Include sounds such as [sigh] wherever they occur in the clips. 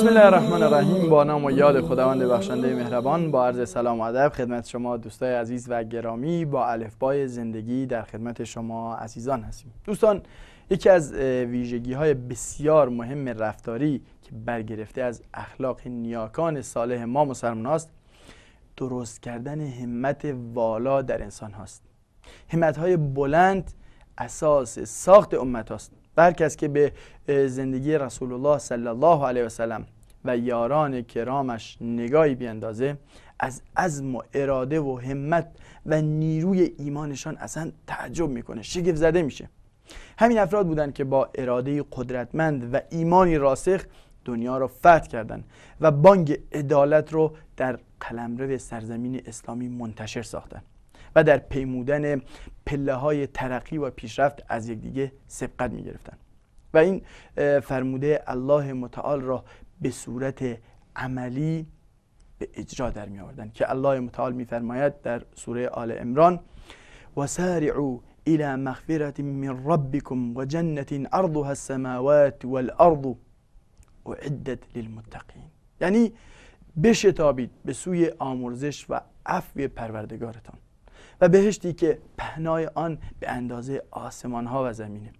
بسم الله الرحمن الرحیم با نام و یاد خداوند بخشنده مهربان با عرض سلام و ادب خدمت شما دوستای عزیز و گرامی با الفبای زندگی در خدمت شما عزیزان هستیم دوستان یکی از ویژگی های بسیار مهم رفتاری که برگرفته از اخلاق نیاکان صالح ما مسلمان است درست کردن همت والا در انسان هاست همت های بلند اساس ساخت امت هاست هر کس که به زندگی رسول الله صلی الله علیه وسلم و یاران کرامش نگاهی بیندازه از عزم و اراده و همت و نیروی ایمانشان اصلا تعجب میکنه شگفت زده میشه همین افراد بودند که با اراده قدرتمند و ایمانی راسخ دنیا را فتح کردند و بانگ عدالت رو در قلمرو سرزمین اسلامی منتشر ساختند و در پیمودن پله های ترقی و پیشرفت از یکدیگه سبقت می گرفتند و این فرموده الله متعال را به صورت عملی به اجرا در می آوردن که الله متعال فرماید در سوره آل امران و سارعو الى مغفرت من ربكم و جنت عرضها السماوات والارض عدت للمتقین یعنی بشتابید به سوی آمرزش و عفو پروردگارتان و بهشتی که پهنای آن به اندازه آسمان ها و زمینه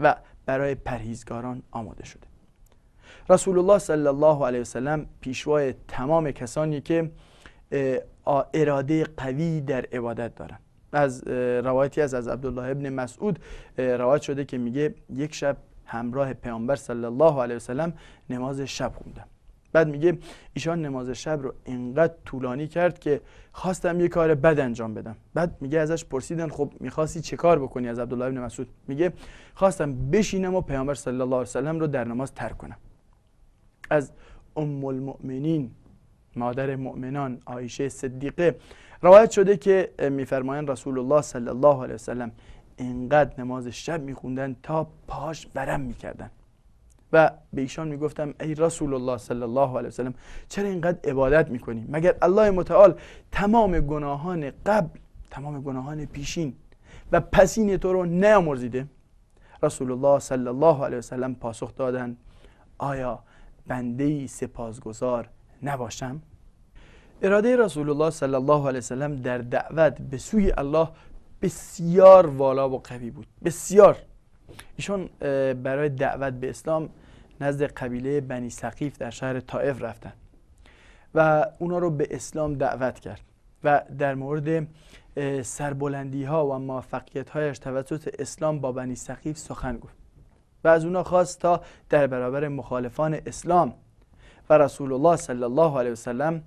و برای پرهیزگاران آماده شده رسول الله صلی الله علیه وسلم پیشوای تمام کسانی که اراده قوی در عبادت دارند از روایتی از از عبدالله ابن مسعود روایت شده که میگه یک شب همراه پیامبر صلی الله علیه وسلم نماز شب خوندم بعد میگه ایشان نماز شب رو انقدر طولانی کرد که خواستم یه کار بد انجام بدم بعد میگه ازش پرسیدن خب میخواستی چه کار بکنی از عبدالله ابن مسعود میگه خواستم بشینم و پیامبر صلی الله علیه وسلم رو در نماز ترک کنم از ام المؤمنین مادر مؤمنان عایشه صدیقه روایت شده که میفرمایند رسول الله صلی الله علیه وسلم انقدر نماز شب میخوندن تا پاش برم میکردن و به ایشان میگفتم ای رسول الله صلی الله علیه وسلم چرا اینقدر عبادت میکنی؟ مگر الله متعال تمام گناهان قبل تمام گناهان پیشین و پسین تو رو نامرزیده رسول الله صلی الله علیه وسلم پاسخ دادن آیا بنده سپاسگزار نباشم اراده رسول الله صلی الله علیه وسلم در دعوت به سوی الله بسیار والا و قوی بود بسیار ایشون برای دعوت به اسلام نزد قبیله بنی سقیف در شهر طائف رفتن و اونا رو به اسلام دعوت کرد و در مورد سربلندی ها و موفقیت هایش توسط اسلام با بنی سقیف سخن گفت و از اونا خواست تا در برابر مخالفان اسلام و رسول الله صلی الله علیه وسلم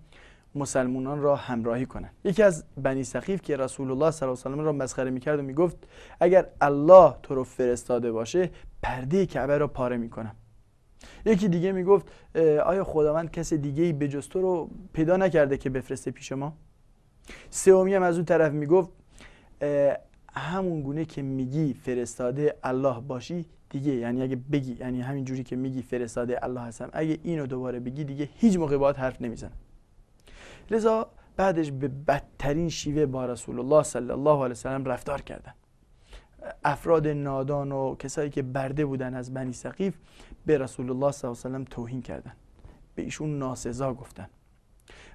مسلمانان را همراهی کنند یکی از بنی سقیف که رسول الله صلی الله علیه وسلم را مسخره میکرد و میگفت اگر الله تو رو فرستاده باشه پرده کعبه را پاره میکنم یکی دیگه میگفت آیا خداوند کس دیگه ای به جز تو رو پیدا نکرده که بفرسته پیش ما سومی هم از اون طرف میگفت همون گونه که میگی فرستاده الله باشی دیگه یعنی اگه بگی یعنی همین جوری که میگی فرستاده الله هستم اگه اینو دوباره بگی دیگه هیچ موقع باید حرف نمیزن لذا بعدش به بدترین شیوه با رسول الله صلی الله علیه وسلم رفتار کردن افراد نادان و کسایی که برده بودن از بنی سقیف به رسول الله صلی الله علیه و توهین کردن به ایشون ناسزا گفتن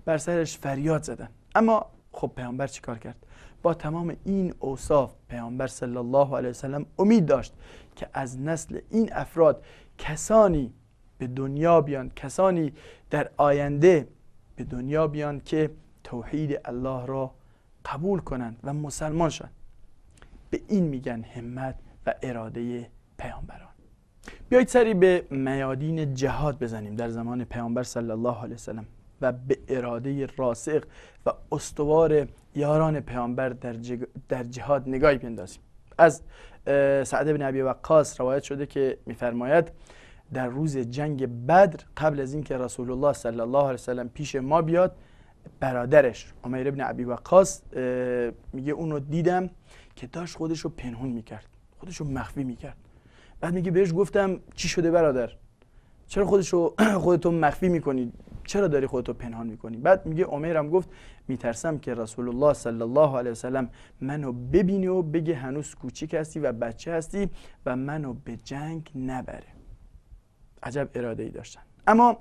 بر سرش فریاد زدن اما خب پیامبر چیکار کرد با تمام این اوصاف پیامبر صلی الله علیه وسلم امید داشت که از نسل این افراد کسانی به دنیا بیان کسانی در آینده به دنیا بیان که توحید الله را قبول کنند و مسلمان شوند به این میگن همت و اراده پیامبران بیایید سری به میادین جهاد بزنیم در زمان پیامبر صلی الله علیه وسلم و به اراده راسق و استوار یاران پیامبر در, در جهاد نگاهی بندازیم از سعد بن ابی وقاص روایت شده که میفرماید در روز جنگ بدر قبل از اینکه رسول الله صلی الله علیه وسلم پیش ما بیاد برادرش عمیر ابن ابی وقاص میگه اونو دیدم که داشت خودش رو پنهون میکرد خودش رو مخفی میکرد بعد میگه بهش گفتم چی شده برادر چرا رو [clears throat] خودتو مخفی میکنی چرا داری خودتو پنهان میکنی بعد میگه عمرم گفت میترسم که رسول الله صلی الله علیه وسلم منو ببینه و بگه هنوز کوچیک هستی و بچه هستی و منو به جنگ نبره عجب اراده ای داشتن اما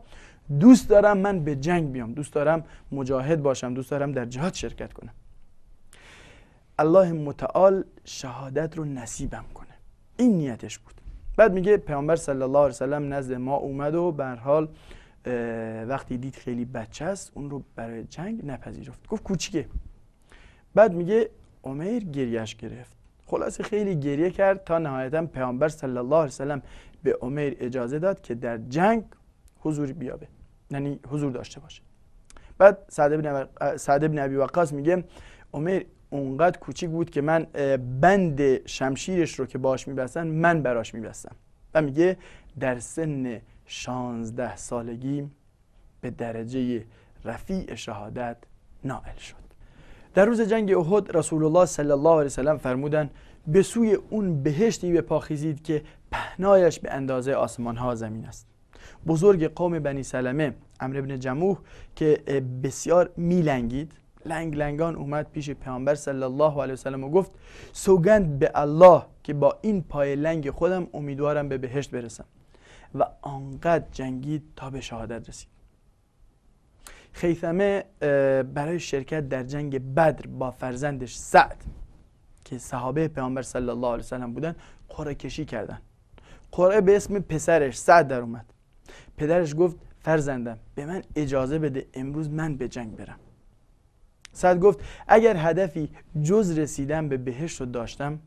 دوست دارم من به جنگ بیام دوست دارم مجاهد باشم دوست دارم در جهاد شرکت کنم الله متعال شهادت رو نصیبم کنه این نیتش بود بعد میگه پیامبر صلی الله علیه وسلم نزد ما اومد و به حال وقتی دید خیلی بچه است اون رو برای جنگ نپذیرفت گفت کوچیکه بعد میگه عمر گریش گرفت خلاصه خیلی گریه کرد تا نهایتا پیامبر صلی الله علیه وسلم به عمر اجازه داد که در جنگ حضور بیابه یعنی حضور داشته باشه بعد سعد بن, سعد بن وقاص میگه عمر اونقدر کوچیک بود که من بند شمشیرش رو که باش میبستن من براش میبستم و میگه در سن شانزده سالگی به درجه رفیع شهادت نائل شد در روز جنگ احد رسول الله صلی الله علیه وسلم فرمودن به سوی اون بهشتی به پاخیزید که پهنایش به اندازه آسمان ها زمین است بزرگ قوم بنی سلمه امر ابن جموح که بسیار میلنگید لنگ لنگان اومد پیش پیامبر صلی الله علیه وسلم و گفت سوگند به الله که با این پای لنگ خودم امیدوارم به بهشت برسم و آنقدر جنگید تا به شهادت رسید خیثمه برای شرکت در جنگ بدر با فرزندش سعد که صحابه پیامبر صلی الله علیه وسلم بودن قرعه کشی کردن قرعه به اسم پسرش سعد در اومد پدرش گفت فرزندم به من اجازه بده امروز من به جنگ برم سعد گفت اگر هدفی جز رسیدن به بهشت رو داشتم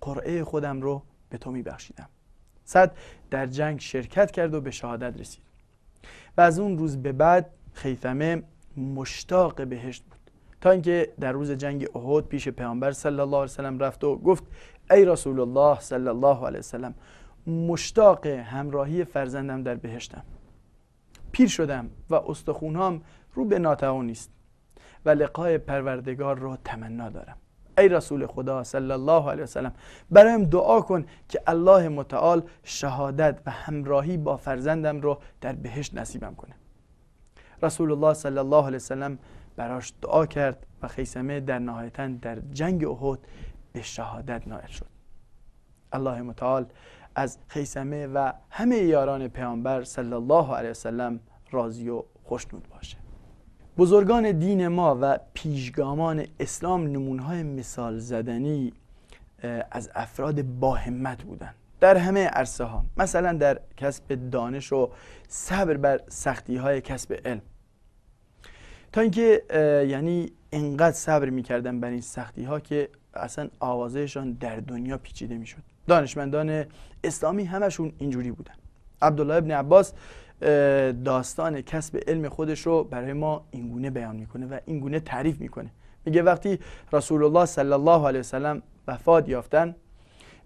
قرعه خودم رو به تو میبخشیدم سعد در جنگ شرکت کرد و به شهادت رسید و از اون روز به بعد خیثمه مشتاق بهشت بود تا اینکه در روز جنگ احد پیش پیامبر صلی الله علیه وسلم رفت و گفت ای رسول الله صلی الله علیه وسلم مشتاق همراهی فرزندم در بهشتم پیر شدم و استخونهام رو به ناتوانی نیست و لقای پروردگار رو تمنا دارم ای رسول خدا صلی الله علیه سلم برایم دعا کن که الله متعال شهادت و همراهی با فرزندم رو در بهشت نصیبم کنه رسول الله صلی الله علیه سلم براش دعا کرد و خیسمه در نهایتا در جنگ احد به شهادت نائل شد الله متعال از خیسمه و همه یاران پیامبر صلی الله علیه وسلم راضی و خوشنود باشه بزرگان دین ما و پیشگامان اسلام نمونهای مثال زدنی از افراد باهمت بودند در همه عرصه ها مثلا در کسب دانش و صبر بر سختی های کسب علم تا اینکه یعنی انقدر صبر میکردن بر این سختی ها که اصلا آوازهشان در دنیا پیچیده میشد دانشمندان اسلامی همشون اینجوری بودن عبدالله ابن عباس داستان کسب علم خودش رو برای ما اینگونه بیان میکنه و اینگونه تعریف میکنه میگه وقتی رسول الله صلی الله علیه وسلم وفات یافتن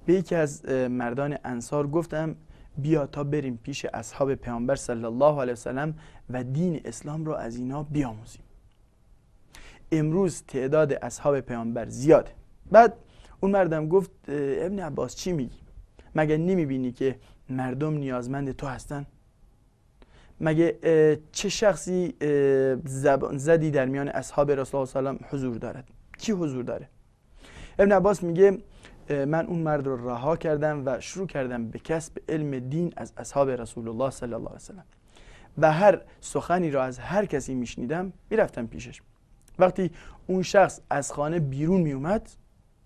به یکی از مردان انصار گفتم بیا تا بریم پیش اصحاب پیامبر صلی الله علیه وسلم و دین اسلام رو از اینا بیاموزیم امروز تعداد اصحاب پیامبر زیاده بعد اون مردم گفت ابن عباس چی میگی مگر نمیبینی که مردم نیازمند تو هستن مگه چه شخصی زبان زدی در میان اصحاب رسول الله حضور دارد کی حضور داره ابن عباس میگه من اون مرد رو رها کردم و شروع کردم به کسب علم دین از اصحاب رسول الله صلی الله علیه وسلم و هر سخنی را از هر کسی میشنیدم میرفتم پیشش وقتی اون شخص از خانه بیرون میومد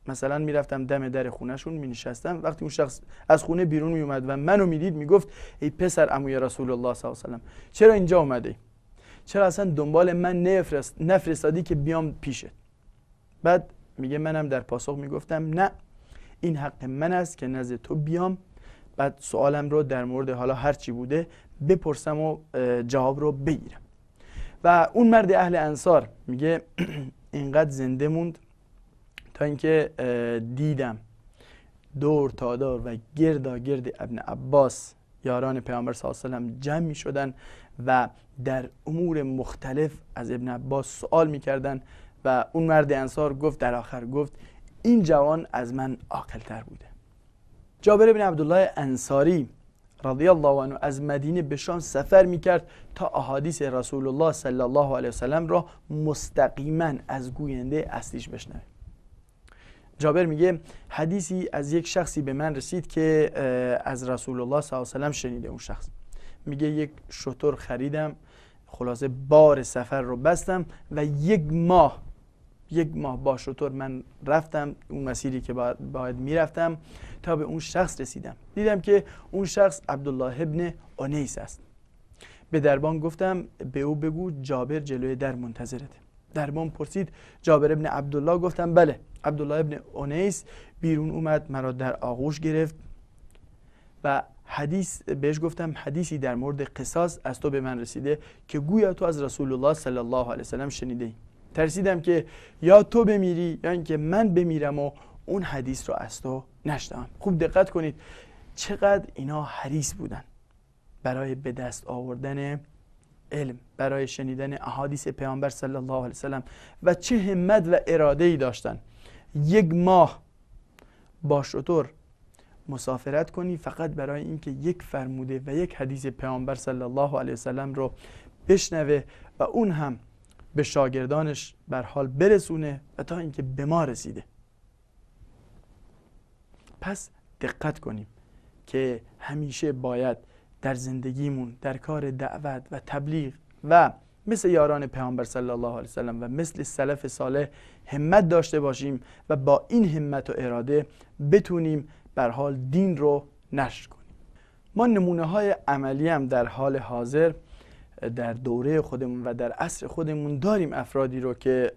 مثلا میرفتم دم در خونهشون نشستم وقتی اون شخص از خونه بیرون اومد و منو میدید میگفت ای پسر عموی رسول الله صلی الله علیه و چرا اینجا اومده چرا اصلا دنبال من نفرست نفرستادی که بیام پیشت بعد میگه منم در پاسخ میگفتم نه این حق من است که نزد تو بیام بعد سوالم رو در مورد حالا هر چی بوده بپرسم و جواب رو بگیرم و اون مرد اهل انصار میگه [clears throat] اینقدر زنده موند تا اینکه دیدم دور تا و گردا گرد ابن عباس یاران پیامبر صلی الله علیه و جمع می شدن و در امور مختلف از ابن عباس سوال می کردن و اون مرد انصار گفت در آخر گفت این جوان از من تر بوده جابر بن عبدالله انصاری رضی الله عنه از مدینه به شام سفر می کرد تا احادیث رسول الله صلی الله علیه سلم را مستقیما از گوینده اصلیش بشنوه جابر میگه حدیثی از یک شخصی به من رسید که از رسول الله صلی الله علیه وسلم شنیده اون شخص میگه یک شطور خریدم خلاصه بار سفر رو بستم و یک ماه یک ماه با شطور من رفتم اون مسیری که باید, میرفتم تا به اون شخص رسیدم دیدم که اون شخص عبدالله ابن اونیس است به دربان گفتم به او بگو جابر جلوی در منتظرته دربان پرسید جابر ابن عبدالله گفتم بله عبدالله ابن اونیس بیرون اومد مرا در آغوش گرفت و حدیث بهش گفتم حدیثی در مورد قصاص از تو به من رسیده که گویا تو از رسول الله صلی الله علیه وسلم شنیده ای ترسیدم که یا تو بمیری یا اینکه من بمیرم و اون حدیث رو از تو نشنوم خوب دقت کنید چقدر اینا حریص بودن برای به دست آوردن علم برای شنیدن احادیث پیامبر صلی الله علیه وسلم و چه همت و اراده ای داشتن، یک ماه با شطور مسافرت کنی فقط برای اینکه یک فرموده و یک حدیث پیامبر صلی الله علیه وسلم رو بشنوه و اون هم به شاگردانش بر حال برسونه و تا اینکه به ما رسیده پس دقت کنیم که همیشه باید در زندگیمون در کار دعوت و تبلیغ و مثل یاران پیامبر صلی الله علیه وسلم و مثل سلف صالح همت داشته باشیم و با این همت و اراده بتونیم بر حال دین رو نشر کنیم ما نمونه های عملی هم در حال حاضر در دوره خودمون و در عصر خودمون داریم افرادی رو که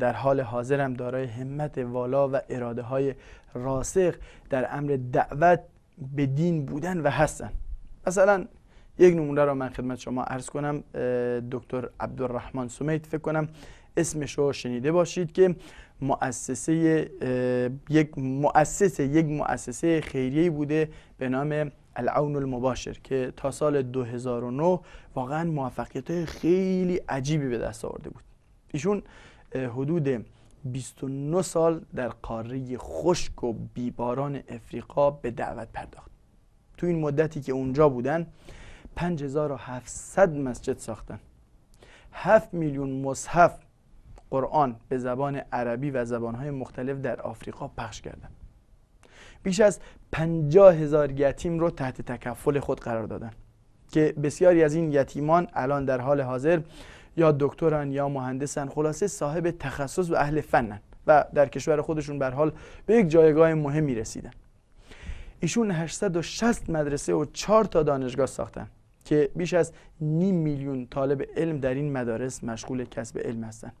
در حال حاضر هم دارای همت والا و اراده های راسخ در امر دعوت به دین بودن و هستن مثلا یک نمونه را من خدمت شما عرض کنم دکتر عبدالرحمن سمیت فکر کنم اسمش رو شنیده باشید که مؤسسه یک مؤسسه یک مؤسسه خیریه بوده به نام العون المباشر که تا سال 2009 واقعا موفقیت خیلی عجیبی به دست آورده بود ایشون حدود 29 سال در قاره خشک و بیباران افریقا به دعوت پرداخت تو این مدتی که اونجا بودن 5700 مسجد ساختن 7 میلیون مصحف قرآن به زبان عربی و زبانهای مختلف در آفریقا پخش کردند. بیش از 50 هزار یتیم رو تحت تکفل خود قرار دادن که بسیاری از این یتیمان الان در حال حاضر یا دکتران یا مهندسان خلاصه صاحب تخصص و اهل فنن و در کشور خودشون بر حال به یک جایگاه مهمی رسیدن ایشون 860 مدرسه و 4 تا دانشگاه ساختن که بیش از نیم میلیون طالب علم در این مدارس مشغول کسب علم هستند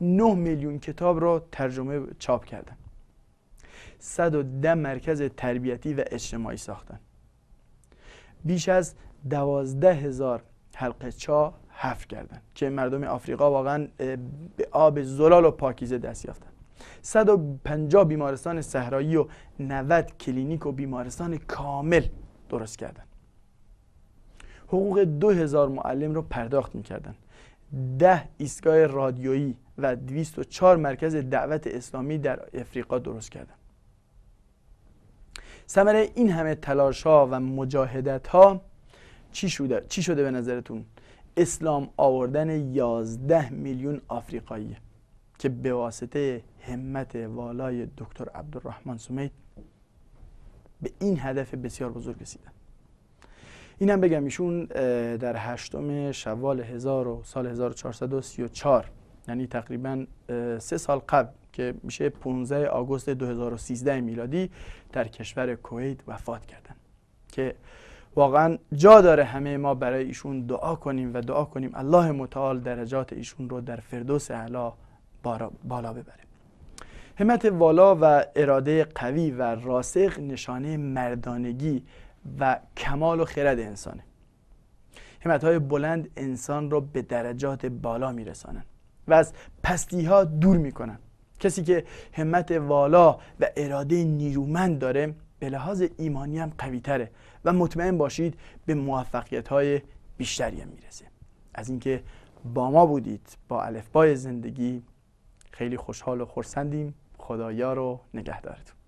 9 میلیون کتاب را ترجمه چاپ کردند 110 مرکز تربیتی و اجتماعی ساختند بیش از دوازده هزار حلقه چا حفر کردند که مردم آفریقا واقعا به آب زلال و پاکیزه دست یافتند 150 بیمارستان صحرایی و 90 کلینیک و بیمارستان کامل درست کردند حقوق هزار معلم را پرداخت میکردند ده ایستگاه رادیویی و 204 مرکز دعوت اسلامی در افریقا درست کردند ثمره این همه تلاش ها و مجاهدت ها چی شده, چی شده به نظرتون اسلام آوردن 11 میلیون آفریقایی که به واسطه همت والای دکتر عبدالرحمن سمید به این هدف بسیار بزرگ رسیدن اینم بگم ایشون در هشتم شوال 1000 سال 1434 یعنی تقریبا سه سال قبل که میشه 15 آگوست 2013 میلادی در کشور کویت وفات کردن که واقعا جا داره همه ما برای ایشون دعا کنیم و دعا کنیم الله متعال درجات ایشون رو در فردوس اعلی بالا ببره همت والا و اراده قوی و راسخ نشانه مردانگی و کمال و خرد انسانه همت های بلند انسان را به درجات بالا میرسانند و از پستی ها دور میکنن کسی که همت والا و اراده نیرومند داره به لحاظ ایمانی هم قوی تره و مطمئن باشید به موفقیت های بیشتری هم میرسه از اینکه با ما بودید با الفبای زندگی خیلی خوشحال و خرسندیم خدایا رو نگهدارتون